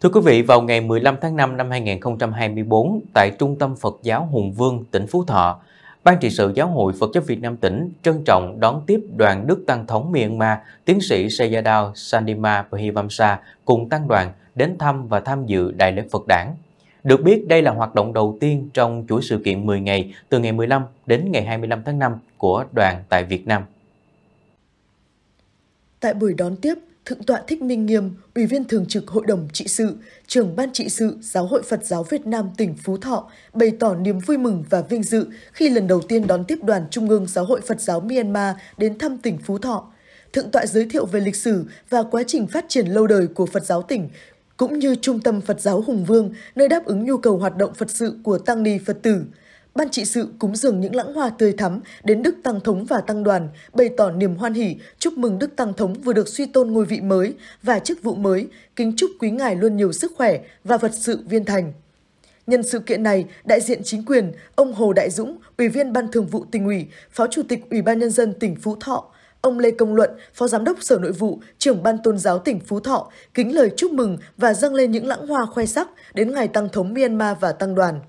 Thưa quý vị, vào ngày 15 tháng 5 năm 2024, tại Trung tâm Phật giáo Hùng Vương, tỉnh Phú Thọ, Ban trị sự Giáo hội Phật giáo Việt Nam tỉnh trân trọng đón tiếp đoàn Đức Tăng Thống Myanmar, tiến sĩ Sayadaw Sandima Pahivamsa cùng tăng đoàn đến thăm và tham dự Đại lễ Phật đảng. Được biết, đây là hoạt động đầu tiên trong chuỗi sự kiện 10 ngày từ ngày 15 đến ngày 25 tháng 5 của đoàn tại Việt Nam. Tại buổi đón tiếp, Thượng tọa Thích Minh Nghiêm, Ủy viên Thường trực Hội đồng Trị sự, trưởng Ban Trị sự Giáo hội Phật giáo Việt Nam tỉnh Phú Thọ bày tỏ niềm vui mừng và vinh dự khi lần đầu tiên đón tiếp đoàn Trung ương Giáo hội Phật giáo Myanmar đến thăm tỉnh Phú Thọ. Thượng tọa giới thiệu về lịch sử và quá trình phát triển lâu đời của Phật giáo tỉnh, cũng như Trung tâm Phật giáo Hùng Vương, nơi đáp ứng nhu cầu hoạt động Phật sự của Tăng Ni Phật tử – Ban trị sự cúng dường những lãng hoa tươi thắm đến Đức Tăng Thống và Tăng đoàn, bày tỏ niềm hoan hỷ, chúc mừng Đức Tăng Thống vừa được suy tôn ngôi vị mới và chức vụ mới, kính chúc quý ngài luôn nhiều sức khỏe và vật sự viên thành. Nhân sự kiện này, đại diện chính quyền, ông Hồ Đại Dũng, Ủy viên Ban Thường vụ tỉnh ủy, Phó Chủ tịch Ủy ban Nhân dân tỉnh Phú Thọ, ông Lê Công Luận, Phó Giám đốc Sở Nội vụ, trưởng Ban Tôn giáo tỉnh Phú Thọ, kính lời chúc mừng và dâng lên những lãng hoa khoe sắc đến Ngài Tăng Thống Myanmar và Tăng đoàn.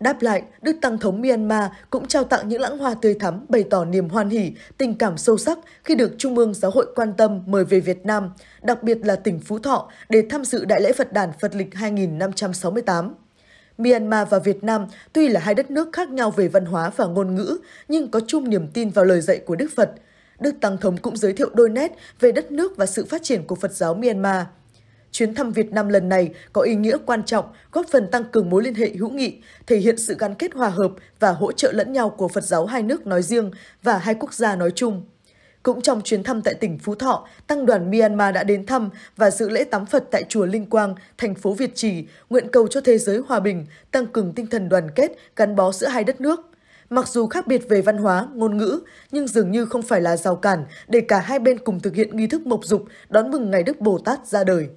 Đáp lại, Đức Tăng Thống Myanmar cũng trao tặng những lãng hoa tươi thắm bày tỏ niềm hoan hỷ, tình cảm sâu sắc khi được Trung ương Giáo hội quan tâm mời về Việt Nam, đặc biệt là tỉnh Phú Thọ, để tham dự Đại lễ Phật đàn Phật lịch 2568. Myanmar và Việt Nam tuy là hai đất nước khác nhau về văn hóa và ngôn ngữ, nhưng có chung niềm tin vào lời dạy của Đức Phật. Đức Tăng Thống cũng giới thiệu đôi nét về đất nước và sự phát triển của Phật giáo Myanmar – Chuyến thăm Việt Nam lần này có ý nghĩa quan trọng, góp phần tăng cường mối liên hệ hữu nghị, thể hiện sự gắn kết hòa hợp và hỗ trợ lẫn nhau của Phật giáo hai nước nói riêng và hai quốc gia nói chung. Cũng trong chuyến thăm tại tỉnh Phú Thọ, Tăng đoàn Myanmar đã đến thăm và dự lễ tắm Phật tại Chùa Linh Quang, thành phố Việt Trì, nguyện cầu cho thế giới hòa bình, tăng cường tinh thần đoàn kết, gắn bó giữa hai đất nước. Mặc dù khác biệt về văn hóa, ngôn ngữ, nhưng dường như không phải là rào cản để cả hai bên cùng thực hiện nghi thức mộc dục đón mừng ngày Đức Bồ Tát ra đời.